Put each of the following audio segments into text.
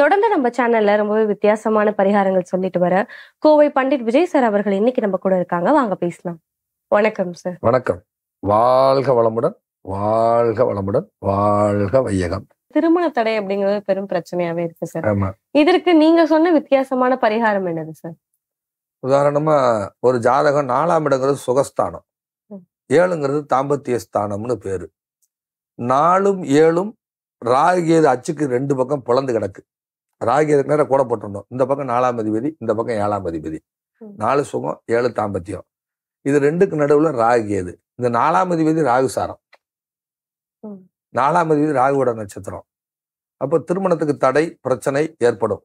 தொடர்ந்து நம்ம சேனல்ல ரொம்பவே வித்தியாசமான பரிகாரங்கள் சொல்லிட்டு வர கோவை பண்டிட் விஜய் சார் அவர்கள் இன்னைக்கு நம்ம கூட இருக்காங்க வாங்க பேசலாம் வணக்கம் சார் வணக்கம் வாழ்க வளமுடன் வாழ்க வளமுடன் வாழ்க வையகம் திருமண தடை அப்படிங்கிறது பெரும் பிரச்சனையாவே இருக்கு சார் இதற்கு நீங்க சொன்ன வித்தியாசமான பரிகாரம் என்னது சார் உதாரணமா ஒரு ஜாதகம் நாலாம் இடங்கிறது சுகஸ்தானம் ஏழுங்கிறது தாம்பத்திய ஸ்தானம்னு பேரு நாலும் ஏழும் ராகு அச்சுக்கு ரெண்டு பக்கம் பிளந்து கிடக்கு ராகி எதுக்கு நேரம் கூட போட்டுருந்தோம் இந்த பக்கம் நாலாம் அதிபதி இந்த பக்கம் ஏழாம் அதிபதி நாலு சுகம் ஏழு தாம்பத்தியம் இது ரெண்டுக்கு நடுவில் ராகி அது இந்த நாலாம் அதிபதி ராகு சாரம் நாலாம் அதிபதி ராகுவோட நட்சத்திரம் அப்போ திருமணத்துக்கு தடை பிரச்சனை ஏற்படும்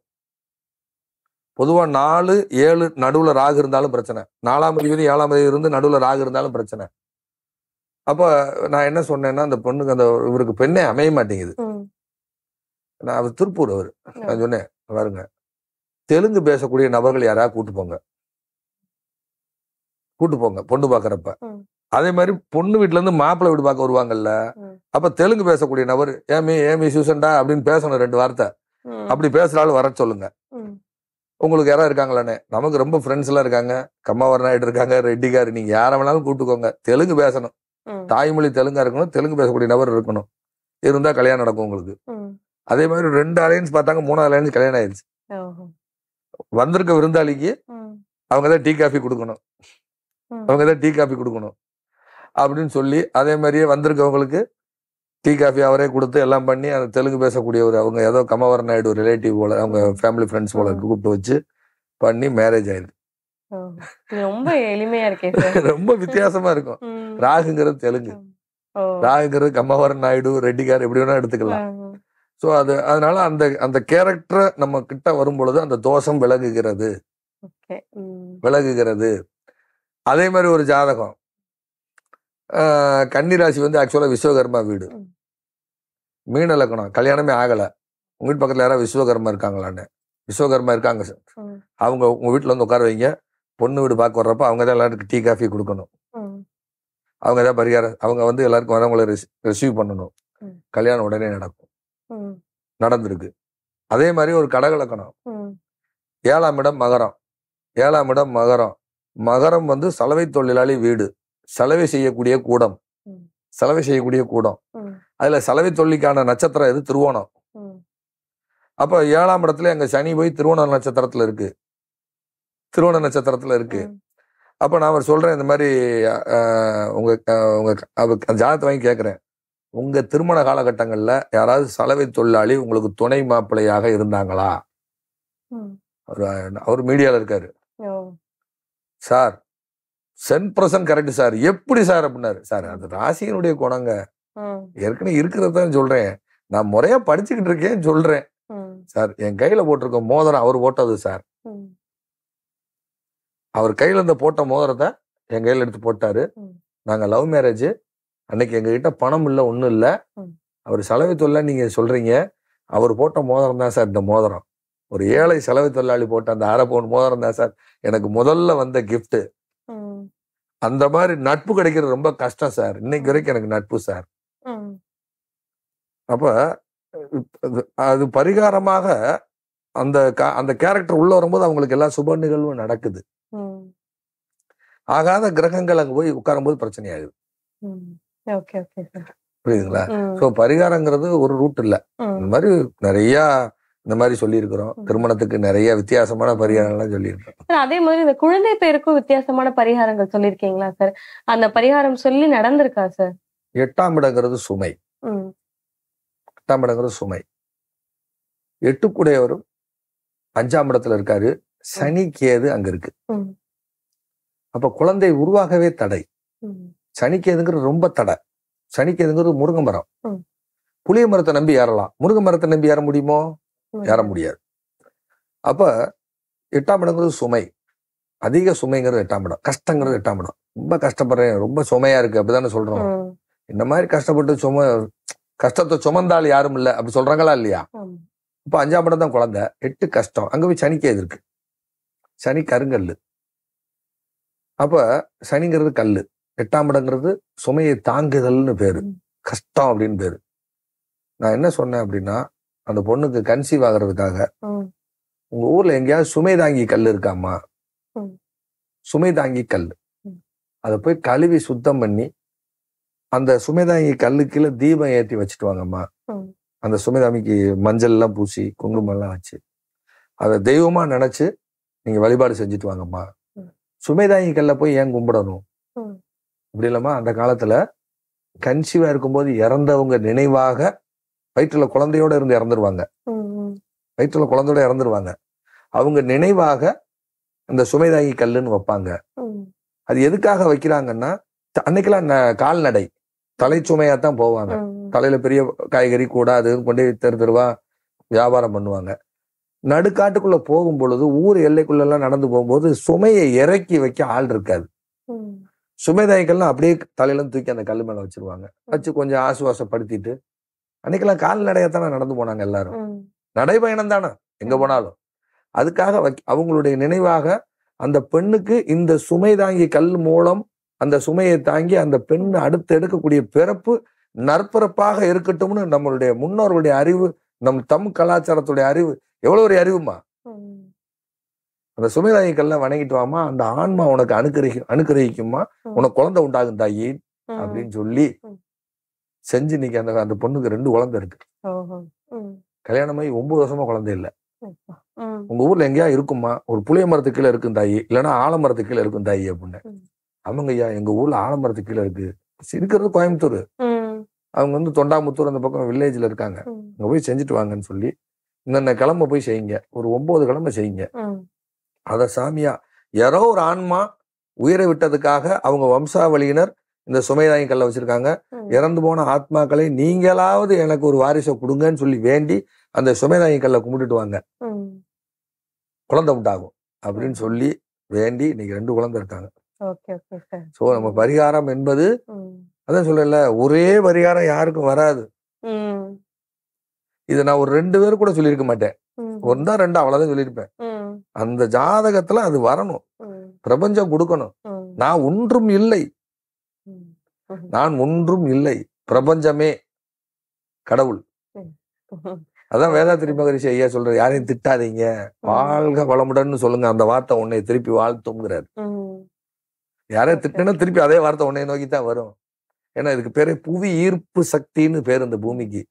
பொதுவாக நாலு ஏழு நடுவில் ராகு இருந்தாலும் பிரச்சனை நாலாம் அதிபதி ஏழாம் அதிபதி இருந்து நடுவில் ராகு இருந்தாலும் பிரச்சனை அப்போ நான் என்ன சொன்னேன்னா அந்த பொண்ணுக்கு அந்த இவருக்கு பெண்ணே அமைய மாட்டேங்குது நான் அவர் திருப்பூர் அவர் நான் சொன்னேன் வருங்க தெலுங்கு பேசக்கூடிய நபர்கள் யாராவது கூட்டு போங்க கூட்டு போங்க பொண்ணு பாக்குறப்ப அதே மாதிரி பொண்ணு வீட்டுல இருந்து மாப்பிள்ளை வீடு பார்க்க வருவாங்கல்ல அப்ப தெலுங்கு பேசக்கூடிய நபர் ஏமி ஏமி சூசண்டா அப்படின்னு பேசணும் ரெண்டு வார்த்தை அப்படி பேசுறாலும் வர சொல்லுங்க உங்களுக்கு யாராவது இருக்காங்களானே நமக்கு ரொம்ப ஃப்ரெண்ட்ஸ் எல்லாம் இருக்காங்க கம்மாவர் நாயுடு இருக்காங்க ரெட்டிக்காரு நீங்க யாரை வேணாலும் கூட்டுக்கோங்க தெலுங்கு பேசணும் தாய்மொழி தெலுங்கா இருக்கணும் தெலுங்கு பேசக்கூடிய நபர் இருக்கணும் இருந்தா கல்யாணம் நடக்கும் உங்களுக்கு அதே மாதிரி ரெண்டு அலையன்ஸ் பார்த்தாங்க மூணாவது அலையன்ஸ் கல்யாணம் ஆயிடுச்சு வந்திருக்க விருந்தாளிக்கு அவங்க தான் டீ காஃபி கொடுக்கணும் அவங்க தான் டீ காஃபி கொடுக்கணும் அப்படின்னு சொல்லி அதே மாதிரியே வந்திருக்கவங்களுக்கு டீ காஃபி அவரே கொடுத்து எல்லாம் பண்ணி அந்த தெலுங்கு பேசக்கூடிய ஒரு அவங்க ஏதோ கமவர் நாயுடு ரிலேட்டிவ் போல அவங்க ஃபேமிலி ஃப்ரெண்ட்ஸ் போல கூப்பிட்டு வச்சு பண்ணி மேரேஜ் ஆயிடுது ரொம்ப எளிமையா இருக்கேன் ரொம்ப வித்தியாசமா இருக்கும் ராகுங்கிறது தெலுங்கு ராகுங்கிறது கமவரன் நாயுடு ரெட்டிகார் எப்படி வேணா எடுத்துக்கலாம் ஸோ அது அதனால அந்த அந்த கேரக்டரை நம்ம கிட்ட வரும்பொழுது அந்த தோஷம் விலகுகிறது விலகுகிறது அதே மாதிரி ஒரு ஜாதகம் கன்னிராசி வந்து ஆக்சுவலாக விஸ்வகர்மா வீடு மீன லக்கணம் கல்யாணமே ஆகலை உங்கள் வீட்டு பக்கத்தில் யாராவது விஸ்வகர்மா இருக்காங்களான்னு விஸ்வகர்மா இருக்காங்க சார் அவங்க உங்கள் வீட்டில் வந்து உட்கார வைங்க பொண்ணு வீடு பார்க்க வர்றப்ப அவங்க தான் எல்லாருக்கும் டீ காஃபி கொடுக்கணும் அவங்க தான் பரிகாரம் அவங்க வந்து எல்லாருக்கும் வரவங்களை ரிசீவ் பண்ணணும் கல்யாணம் உடனே நடக்கும் நடந்திருக்கு அதே மாதிரி ஒரு கடகலக்கணம் ஏழாம் இடம் மகரம் ஏழாம் இடம் மகரம் மகரம் வந்து சலவை தொழிலாளி வீடு சலவை செய்யக்கூடிய கூடம் சலவை செய்யக்கூடிய கூடம் அதுல சலவை தொழிலுக்கான நட்சத்திரம் எது திருவோணம் அப்ப ஏழாம் இடத்துல எங்க சனி போய் திருவோண நட்சத்திரத்துல இருக்கு திருவோண நட்சத்திரத்துல இருக்கு அப்ப நான் அவர் சொல்றேன் இந்த மாதிரி உங்க உங்க ஜாதத்தை வாங்கி கேட்கறேன் உங்கள் திருமண காலகட்டங்களில் யாராவது சலவை தொழிலாளி உங்களுக்கு துணை மாப்பிள்ளையாக இருந்தாங்களா அவர் அவர் மீடியாவில் இருக்காரு சார் சென் பிரசன் கரெக்ட் சார் எப்படி சார் அப்படின்னாரு சார் அந்த ராசியினுடைய குணங்க ஏற்கனவே இருக்கிறது சொல்றேன் நான் முறையா படிச்சுக்கிட்டு இருக்கேன் சொல்றேன் சார் என் கையில போட்டிருக்க மோதிரம் அவர் போட்டது சார் அவர் கையில இருந்த போட்ட மோதிரத்தை என் கையில எடுத்து போட்டாரு நாங்க லவ் மேரேஜ் அன்னைக்கு எங்ககிட்ட பணம் இல்லை ஒன்றும் இல்லை அவர் செலவு தொல்லை நீங்கள் சொல்கிறீங்க அவர் போட்ட மோதிரம் தான் சார் இந்த மோதிரம் ஒரு ஏழை செலவு தொழிலாளி போட்ட அந்த அரை பவுன் மோதிரம் தான் சார் எனக்கு முதல்ல வந்த கிஃப்ட்டு அந்த மாதிரி நட்பு கிடைக்கிறது ரொம்ப கஷ்டம் சார் இன்னைக்கு வரைக்கும் எனக்கு நட்பு சார் அப்போ அது பரிகாரமாக அந்த அந்த கேரக்டர் உள்ள வரும்போது அவங்களுக்கு எல்லா சுப நிகழ்வும் நடக்குது ஆகாத கிரகங்கள் அங்கே போய் உட்காரும்போது பிரச்சனையாகுது புரியுதுங்களா ஸோ பரிகாரங்கிறது ஒரு ரூட் இல்லை இந்த மாதிரி நிறைய இந்த மாதிரி சொல்லியிருக்கிறோம் திருமணத்துக்கு நிறைய வித்தியாசமான பரிகாரங்கள்லாம் சொல்லியிருக்கோம் அதே மாதிரி இந்த குழந்தை பேருக்கும் வித்தியாசமான பரிகாரங்கள் சொல்லியிருக்கீங்களா சார் அந்த பரிகாரம் சொல்லி நடந்திருக்கா சார் எட்டாம் இடங்கிறது சுமை எட்டாம் இடங்கிறது சுமை எட்டுக்குடையவரும் அஞ்சாம் இடத்துல இருக்காரு சனி கேது அங்க இருக்கு அப்ப குழந்தை உருவாகவே தடை சனிக்கேதுங்கிறது ரொம்ப தடை சனிக்கேதுங்கிறது முருங்கை மரம் புளிய மரத்தை நம்பி ஏறலாம் முருங்கை மரத்தை நம்பி ஏற முடியுமோ ஏற முடியாது அப்ப எட்டாம் இடங்கிறது சுமை அதிக சுமைங்கிறது எட்டாம் இடம் கஷ்டங்கிறது எட்டாம் இடம் ரொம்ப கஷ்டப்படுறேன் ரொம்ப சுமையா இருக்கு அப்படிதானே சொல்றோம் இந்த மாதிரி கஷ்டப்பட்டு சும கஷ்டத்தை சுமந்தால் யாரும் இல்லை அப்படி சொல்றாங்களா இல்லையா இப்போ அஞ்சாம் இடம் தான் குழந்தை எட்டு கஷ்டம் அங்க போய் சனிக்கேது இருக்கு சனி கருங்கல் அப்ப சனிங்கிறது கல்லு எட்டாம் இடங்கிறது சுமையை தாங்குதல்னு பேரு கஷ்டம் அப்படின்னு பேரு நான் என்ன சொன்னேன் அப்படின்னா அந்த பொண்ணுக்கு கன்சீவ் ஆகிறதுக்காக உங்க ஊர்ல எங்கேயாவது சுமை தாங்கி கல் இருக்காமா சுமை தாங்கி கல் அதை போய் கழுவி சுத்தம் பண்ணி அந்த சுமைதாங்கி கல்லு கீழே தீபம் ஏற்றி வச்சுட்டு வாங்கம்மா அந்த சுமைதாமிக்கு மஞ்சள் எல்லாம் பூசி குங்குமம் எல்லாம் வச்சு அதை தெய்வமா நினைச்சு நீங்க வழிபாடு செஞ்சுட்டு வாங்கம்மா சுமைதாங்கி கல்ல போய் ஏன் கும்பிடணும் அப்படி இல்லாம அந்த காலத்துல கன்சீவா இருக்கும்போது இறந்தவங்க நினைவாக வயிற்றுல குழந்தையோட இருந்து இறந்துருவாங்க வயிற்றுல குழந்தையோட இறந்துருவாங்க அவங்க நினைவாக இந்த சுமைதாங்கி கல்லுன்னு வைப்பாங்க அது எதுக்காக வைக்கிறாங்கன்னா அன்னைக்கெல்லாம் கால்நடை தலை சுமையா தான் போவாங்க தலையில பெரிய காய்கறி கூட அது கொண்டு தெரு தெருவா வியாபாரம் பண்ணுவாங்க நடுக்காட்டுக்குள்ள போகும் பொழுது ஊர் எல்லைக்குள்ள எல்லாம் நடந்து போகும்போது சுமையை இறக்கி வைக்க ஆள் இருக்காது சுபேதாய்கள்லாம் அப்படியே தலையில தூக்கி அந்த கல் மேல வச்சிருவாங்க வச்சு கொஞ்சம் ஆசுவாசப்படுத்திட்டு அன்னைக்கெல்லாம் தானே நடந்து போனாங்க எல்லாரும் நடைபயணம் தானே எங்க போனாலும் அதுக்காக அவங்களுடைய நினைவாக அந்த பெண்ணுக்கு இந்த சுமை தாங்கி கல் மூலம் அந்த சுமையை தாங்கி அந்த பெண் அடுத்து எடுக்கக்கூடிய பிறப்பு நற்பிறப்பாக இருக்கட்டும்னு நம்மளுடைய முன்னோர்களுடைய அறிவு நம் தம் கலாச்சாரத்துடைய அறிவு எவ்வளவு ஒரு அறிவுமா அந்த சுமேதாயி வணங்கிட்டு வாமா அந்த ஆன்மா உனக்கு அனுக்கிரகி அனுக்கிரகிக்குமா உனக்கு குழந்தை உண்டாகும் தாயி அப்படின்னு சொல்லி செஞ்சு இன்னைக்கு அந்த அந்த பொண்ணுக்கு ரெண்டு குழந்தை இருக்கு கல்யாணமாயி ஒன்பது வருஷமா குழந்தை இல்லை உங்க ஊர்ல எங்கயா இருக்குமா ஒரு புளிய மரத்து கீழே இருக்கும் தாயி இல்லைன்னா ஆலமரத்துக்கு கீழே இருக்கும் தாயி அப்படின்னு அவங்க ஐயா எங்க ஊர்ல ஆலமரத்துக்கு கீழே இருக்கு இருக்கிறது கோயம்புத்தூர் அவங்க வந்து தொண்டாமுத்தூர் அந்த பக்கம் வில்லேஜ்ல இருக்காங்க அங்க போய் செஞ்சுட்டு வாங்கன்னு சொல்லி இந்த கிழமை போய் செய்யுங்க ஒரு ஒன்பது கிழமை செய்யுங்க அதை சாமியா யாரோ ஒரு ஆன்மா உயிரை விட்டதுக்காக அவங்க வம்சாவளியினர் இந்த சுமைதாயம் கல்ல வச்சிருக்காங்க இறந்து போன ஆத்மாக்களை நீங்களாவது எனக்கு ஒரு வாரிசை கொடுங்கன்னு சொல்லி வேண்டி அந்த சுமைதாயம் கல்ல கும்பிட்டுட்டு வாங்க குழந்தை உண்டாகும் அப்படின்னு சொல்லி வேண்டி இன்னைக்கு ரெண்டு குழந்தை இருக்காங்க சோ நம்ம பரிகாரம் என்பது அதான் சொல்லல ஒரே பரிகாரம் யாருக்கும் வராது இத நான் ஒரு ரெண்டு பேரும் கூட சொல்லியிருக்க மாட்டேன் ஒன்றா ரெண்டு அவ்வளவுதான் சொல்லியிருப்பேன் அந்த ஜாதகத்துல அது வரணும் பிரபஞ்சம் கொடுக்கணும் நான் ஒன்றும் இல்லை நான் ஒன்றும் இல்லை பிரபஞ்சமே கடவுள் அதான் வேதாத்திரி மகரிஷி ஐயா சொல்ற யாரையும் திட்டாதீங்க வாழ்க வளமுடன் சொல்லுங்க அந்த வார்த்தை உன்னை திருப்பி வாழ்த்துங்கிறாரு யாரையும் திட்டினா திருப்பி அதே வார்த்தை உன்னை நோக்கி தான் வரும் ஏன்னா இதுக்கு பேரு புவி ஈர்ப்பு சக்தின்னு பேர் இந்த பூமிக்கு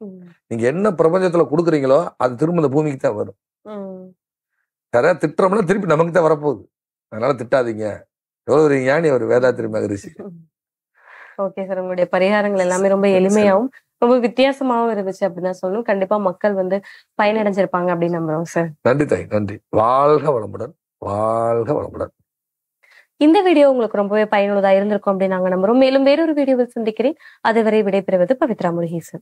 நீங்க என்ன பிரபஞ்சத்துல கொடுக்குறீங்களோ அது திரும்ப இந்த பூமிக்கு தான் வரும் யாராவது திட்டுறோம்னா திருப்பி நமக்கு தான் வரப்போகுது அதனால திட்டாதீங்க எவ்வளோ ஒரு ஞானி அவர் வேதாத்திரி மகரிஷி ஓகே சார் உங்களுடைய பரிகாரங்கள் எல்லாமே ரொம்ப எளிமையாகவும் ரொம்ப வித்தியாசமாகவும் இருந்துச்சு அப்படின்னு சொல்லணும் கண்டிப்பா மக்கள் வந்து பயனடைஞ்சிருப்பாங்க அப்படின்னு நம்புறோம் சார் நன்றி தாய் நன்றி வாழ்க வளமுடன் வாழ்க வளமுடன் இந்த வீடியோ உங்களுக்கு ரொம்பவே பயனுள்ளதா இருந்திருக்கும் அப்படின்னு நாங்க நம்புறோம் மேலும் வேறொரு வீடியோவில் சந்திக்கிறேன் அதுவரை விடைபெறுவது பவித்ரா முருகேசன்